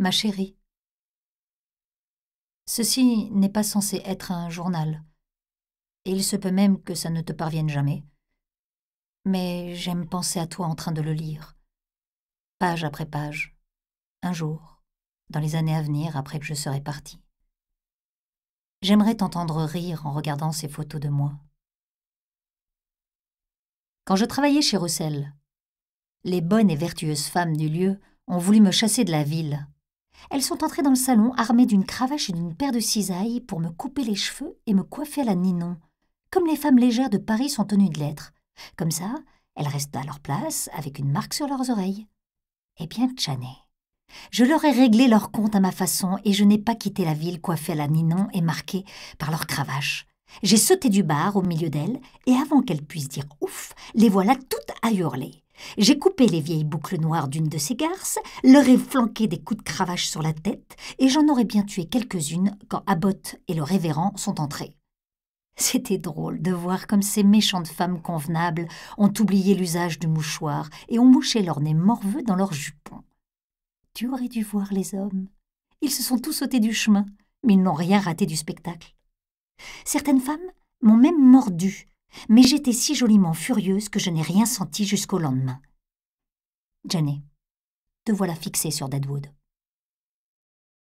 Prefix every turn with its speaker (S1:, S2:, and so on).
S1: Ma chérie. Ceci n'est pas censé être un journal. Et il se peut même que ça ne te parvienne jamais. Mais j'aime penser à toi en train de le lire. Page après page. Un jour. Dans les années à venir, après que je serai partie. J'aimerais t'entendre rire en regardant ces photos de moi. Quand je travaillais chez Russell, les bonnes et vertueuses femmes du lieu ont voulu me chasser de la ville elles sont entrées dans le salon armées d'une cravache et d'une paire de cisailles pour me couper les cheveux et me coiffer à la ninon, comme les femmes légères de Paris sont tenues de l'être. Comme ça, elles restent à leur place avec une marque sur leurs oreilles. Eh bien, Tchané, je leur ai réglé leur compte à ma façon et je n'ai pas quitté la ville coiffée à la ninon et marquée par leur cravache. J'ai sauté du bar au milieu d'elles et avant qu'elles puissent dire ouf, les voilà toutes à hurler. J'ai coupé les vieilles boucles noires d'une de ces garces, leur ai flanqué des coups de cravache sur la tête, et j'en aurais bien tué quelques-unes quand Abbott et le révérend sont entrés. C'était drôle de voir comme ces méchantes femmes convenables ont oublié l'usage du mouchoir et ont mouché leur nez morveux dans leurs jupons. Tu aurais dû voir les hommes. Ils se sont tous sautés du chemin, mais ils n'ont rien raté du spectacle. Certaines femmes m'ont même mordu, mais j'étais si joliment furieuse que je n'ai rien senti jusqu'au lendemain. Jenny, te voilà fixée sur Deadwood.